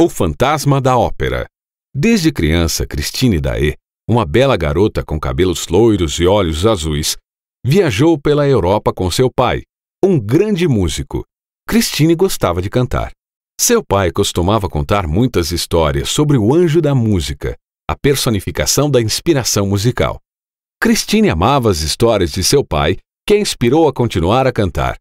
O Fantasma da Ópera. Desde criança, Christine Daé, uma bela garota com cabelos loiros e olhos azuis, viajou pela Europa com seu pai, um grande músico. Christine gostava de cantar. Seu pai costumava contar muitas histórias sobre o anjo da música, a personificação da inspiração musical. Christine amava as histórias de seu pai, que a inspirou a continuar a cantar.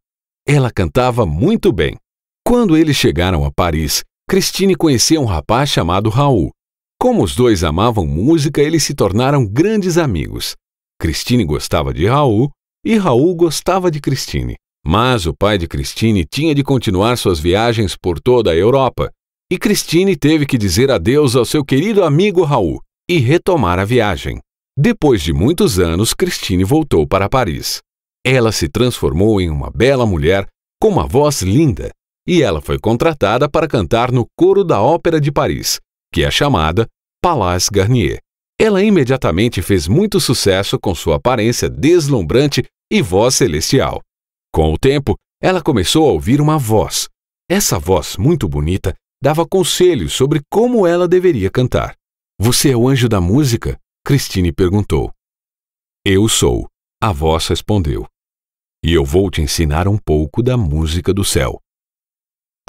Ela cantava muito bem. Quando eles chegaram a Paris, Cristine conhecia um rapaz chamado Raul. Como os dois amavam música, eles se tornaram grandes amigos. Cristine gostava de Raul e Raul gostava de Cristine. Mas o pai de Cristine tinha de continuar suas viagens por toda a Europa, e Cristine teve que dizer adeus ao seu querido amigo Raul e retomar a viagem. Depois de muitos anos, Cristine voltou para Paris. Ela se transformou em uma bela mulher com uma voz linda e ela foi contratada para cantar no coro da Ópera de Paris, que é chamada Palace Garnier. Ela imediatamente fez muito sucesso com sua aparência deslumbrante e voz celestial. Com o tempo, ela começou a ouvir uma voz. Essa voz, muito bonita, dava conselhos sobre como ela deveria cantar. Você é o anjo da música? Christine perguntou. Eu sou, a voz respondeu. E eu vou te ensinar um pouco da música do céu.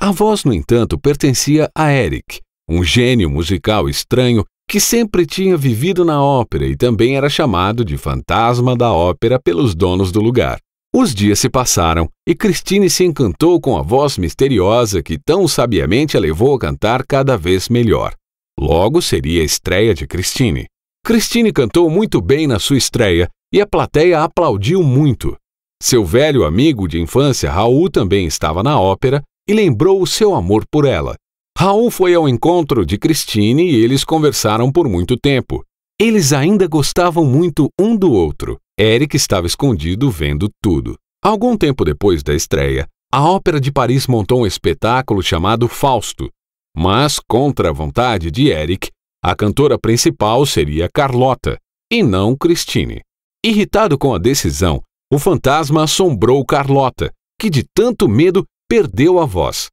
A voz, no entanto, pertencia a Eric, um gênio musical estranho que sempre tinha vivido na ópera e também era chamado de fantasma da ópera pelos donos do lugar. Os dias se passaram e Christine se encantou com a voz misteriosa que tão sabiamente a levou a cantar cada vez melhor. Logo seria a estreia de Christine. Christine cantou muito bem na sua estreia e a plateia aplaudiu muito. Seu velho amigo de infância, Raul, também estava na ópera e lembrou o seu amor por ela. Raul foi ao encontro de Christine e eles conversaram por muito tempo. Eles ainda gostavam muito um do outro. Eric estava escondido vendo tudo. Algum tempo depois da estreia, a Ópera de Paris montou um espetáculo chamado Fausto. Mas, contra a vontade de Eric, a cantora principal seria Carlota, e não Christine. Irritado com a decisão, o fantasma assombrou Carlota, que de tanto medo perdeu a voz.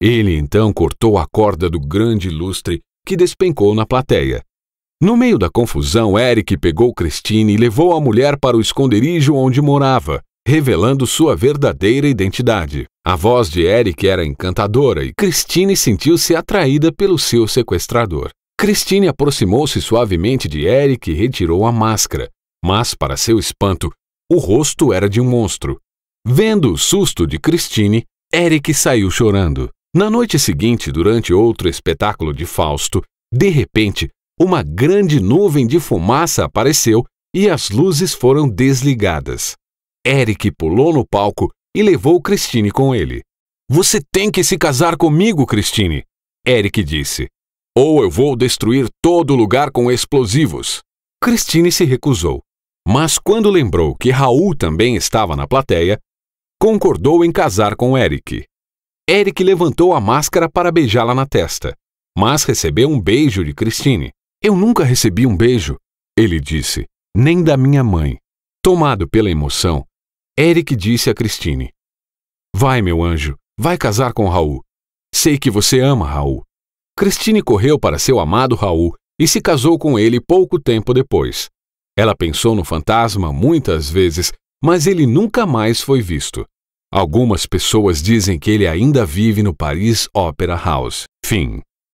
Ele então cortou a corda do grande lustre que despencou na plateia. No meio da confusão, Eric pegou Christine e levou a mulher para o esconderijo onde morava, revelando sua verdadeira identidade. A voz de Eric era encantadora e Christine sentiu-se atraída pelo seu sequestrador. Christine aproximou-se suavemente de Eric e retirou a máscara, mas, para seu espanto, o rosto era de um monstro. Vendo o susto de Christine, Eric saiu chorando. Na noite seguinte, durante outro espetáculo de Fausto, de repente, uma grande nuvem de fumaça apareceu e as luzes foram desligadas. Eric pulou no palco e levou Christine com ele. Você tem que se casar comigo, Christine, Eric disse. Ou eu vou destruir todo o lugar com explosivos. Christine se recusou. Mas quando lembrou que Raul também estava na plateia, concordou em casar com Eric. Eric levantou a máscara para beijá-la na testa, mas recebeu um beijo de Christine. Eu nunca recebi um beijo, ele disse, nem da minha mãe. Tomado pela emoção, Eric disse a Christine: Vai, meu anjo, vai casar com Raul. Sei que você ama Raul. Christine correu para seu amado Raul e se casou com ele pouco tempo depois. Ela pensou no fantasma muitas vezes mas ele nunca mais foi visto. Algumas pessoas dizem que ele ainda vive no Paris Opera House. Fim.